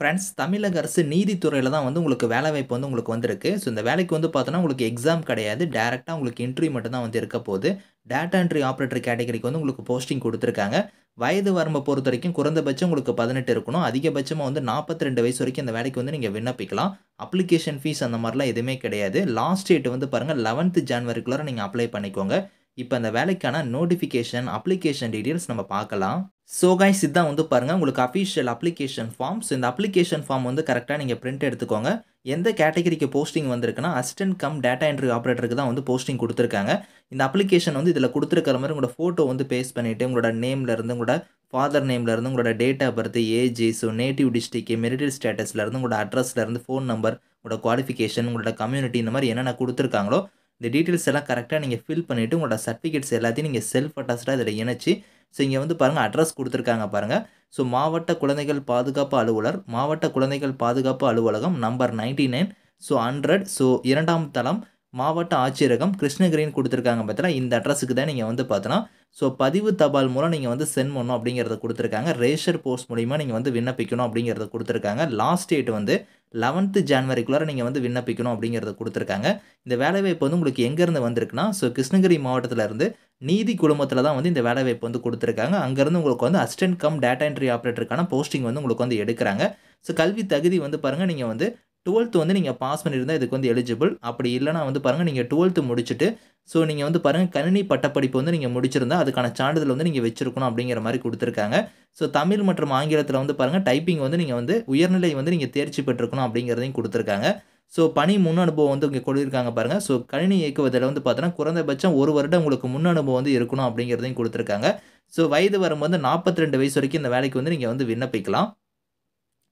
friends தமிழக அரசு நீதித்துறையில் தான் வந்து உங்களுக்கு வேலை வாய்ப்பு வந்து உங்களுக்கு வந்திருக்கு ஸோ இந்த வேலைக்கு வந்து பார்த்தோன்னா உங்களுக்கு எக்ஸாம் கிடையாது டேரெக்டாக உங்களுக்கு இன்ட்ரி மட்டும் தான் வந்து இருக்க போகுது டேட்டா என்ட்ரி ஆப்ரேட்டர் கேட்டகரிக்கு வந்து உங்களுக்கு போஸ்டிங் கொடுத்துருக்காங்க வயது வரம்பை பொறுத்த வரைக்கும் குறைந்தபட்சம் உங்களுக்கு பதினெட்டு இருக்கணும் அதிகபட்சமாக வந்து நாற்பத்தி ரெண்டு வயசு வரைக்கும் இந்த வேலைக்கு வந்து நீங்கள் விண்ணப்பிக்கலாம் அப்ளிகேஷன் ஃபீஸ் அந்த மாதிரிலாம் எதுவுமே கிடையாது லாஸ்ட் டேட் வந்து பாருங்கள் லெவன்த்து ஜான்வரிக்குள்ளே நீங்கள் அப்ளை பண்ணிக்கோங்க இப்போ அந்த வேலைக்கான நோட்டிஃபிகேஷன் அப்ளிகேஷன் டீட்டெயில்ஸ் நம்ம பார்க்கலாம் ஸோ கைஸ் இதான் வந்து பாருங்கள் உங்களுக்கு அஃபிஷியல் அப்ளிகேஷன் ஃபார்ம் ஸோ இந்த அப்ளிகேஷன் ஃபார்ம் வந்து கரெக்டாக நீங்கள் பிரிண்ட் எடுத்துக்கோங்க எந்த கேட்டகரிக்கு போஸ்டிங் வந்திருக்குன்னா அசிஸ்டன்ட் கம் டேட்டா என்ட்ரி ஆப்ரேட்டருக்கு தான் வந்து போஸ்டிங் கொடுத்துருக்காங்க இந்த அப்ளிகேஷன் வந்து இதில் கொடுத்துருக்கிற மாதிரி உங்களோட ஃபோட்டோ வந்து பேஸ்ட் பண்ணிவிட்டு உங்களோட நேம்லேருந்து உங்களோட ஃபாதர் நேம்லேருந்து உங்களோட date of birth age so native டிஸ்ட்ரிக்கு மெரிட்டல் ஸ்டேட்டஸ்லேருந்து உங்களோட அட்ரஸ்லேருந்து ஃபோன் நம்பர் உங்களோட குவாலிஃபிகேஷன் உங்களோட கம்யூனிட்டி இந்த மாதிரி என்னென்ன கொடுத்துருக்காங்களோ இந்த டீட்டெயில்ஸ் எல்லாம் கரெக்டாக நீங்கள் ஃபில் பண்ணிவிட்டு உங்களோட சர்டிஃபிகேட்ஸ் எல்லாத்தையும் நீங்கள் செல்ஃப் அட்டாச்சாக இதில் இணைச்சி ஸோ இங்கே வந்து பாருங்கள் அட்ரஸ் கொடுத்துருக்காங்க பாருங்கள் ஸோ மாவட்ட குழந்தைகள் பாதுகாப்பு அலுவலர் மாவட்ட குழந்தைகள் பாதுகாப்பு அலுவலகம் number ninety nine so hundred so இரண்டாம் தளம் மாவட்ட ஆட்சியரகம் கிருஷ்ணகிரின்னு கொடுத்துருக்காங்க பார்த்தீங்கன்னா இந்த அட்ரஸுக்கு தான் நீங்கள் வந்து பார்த்தோன்னா ஸோ பதிவு தபால் மூலம் நீங்கள் வந்து சென்ட் பண்ணணும் அப்படிங்கிறத கொடுத்துருக்காங்க ரேஷர் போஸ்ட் மூலிமா நீங்கள் வந்து விண்ணப்பிக்கணும் அப்படிங்கிறத கொடுத்துருக்காங்க லாஸ்ட் டேட் வந்து லெவன்த்து ஜான்வரிக்குள்ளே நீங்கள் வந்து விண்ணப்பிக்கணும் அப்படிங்கிறத கொடுத்துருக்காங்க இந்த வேலைவாய்ப்பு வந்து உங்களுக்கு எங்கேருந்து வந்திருக்குன்னா ஸோ கிருஷ்ணகிரி மாவட்டத்திலேருந்து நீதி குழுமத்தில் தான் வந்து இந்த வேலைவாய்ப்பு வந்து கொடுத்துருக்காங்க அங்கேருந்து உங்களுக்கு வந்து அசிஸ்டன்ட் கம் டேட்டா என்ட்ரி ஆப்ரேட்டருக்கான போஸ்டிங் வந்து உங்களுக்கு வந்து எடுக்கிறாங்க ஸோ கல்வி தகுதி வந்து பாருங்கள் நீங்கள் வந்து டுவெல்த்து வந்து நீங்கள் பாஸ் பண்ணியிருந்தால் இதுக்கு வந்து எலிஜிபிள் அப்படி இல்லைனா வந்து பாருங்கள் நீங்கள் டுவெல்த்து முடிச்சுட்டு ஸோ நீங்கள் வந்து பாருங்கள் கணினி பட்டப்படிப்பு வந்து நீங்கள் முடிச்சிருந்தால் அதுக்கான சான்றிதழ் வந்து நீங்கள் வச்சிருக்கணும் அப்படிங்கிற மாதிரி கொடுத்துருக்காங்க ஸோ தமிழ் மற்றும் ஆங்கிலத்தில் வந்து பாருங்கள் டைப்பிங் வந்து நீங்கள் வந்து உயர்நிலை வந்து நீங்கள் தேர்ச்சி பெற்றிருக்கணும் அப்படிங்கிறதையும் கொடுத்துருக்காங்க ஸோ பணி முன் அனுபவம் வந்து இங்கே கொடுத்துருக்காங்க பாருங்கள் ஸோ கணினி இயக்குவதில் வந்து பார்த்தோன்னா குறைந்தபட்சம் ஒரு வருடம் உங்களுக்கு முன் அனுபவம் வந்து இருக்கணும் அப்படிங்கிறதையும் கொடுத்துருக்காங்க ஸோ வயது வரும்போது நாற்பத்தி ரெண்டு வயசு வரைக்கும் இந்த வேலைக்கு வந்து நீங்கள் வந்து விண்ணப்பிக்கலாம்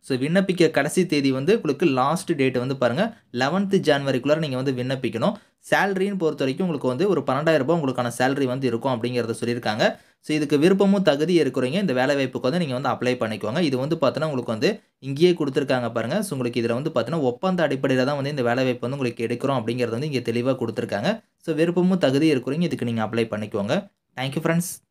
ஸோ விண்ணப்பிக்க கடைசி தேதி வந்து உங்களுக்கு லாஸ்ட் டேட் வந்து பாருங்கள் லெவன்த்து ஜான்வரிக்குள்ளே நீங்கள் வந்து விண்ணப்பிக்கணும் சேலரின்னு பொறுத்த வரைக்கும் உங்களுக்கு வந்து ஒரு ரூபாய் உங்களுக்கான சேலரி வந்து இருக்கும் அப்படிங்கிறத சொல்லியிருக்காங்க ஸோ இதுக்கு விருப்பமும் தகுதி இருக்கிறீங்க இந்த வேலை வாய்ப்புக்கு வந்து நீங்கள் வந்து அப்ளை பண்ணிக்கோங்க இது வந்து பார்த்தோன்னா உங்களுக்கு வந்து இங்கேயே கொடுத்துருக்காங்க பாருங்கள் ஸோ உங்களுக்கு இதில் வந்து பார்த்தீங்கன்னா ஒப்பந்த அடிப்படையில் தான் வந்து இந்த வேலை வாய்ப்பு வந்து உங்களுக்கு எடுக்கிறோம் அப்படிங்கிறது வந்து இங்கே தெளிவாக கொடுத்துருக்காங்க ஸோ விருப்பமும் தகுதி இருக்கிறீங்க இதுக்கு நீங்கள் அப்ளை பண்ணிக்கோங்க தேங்க்யூ ஃப்ரெண்ட்ஸ்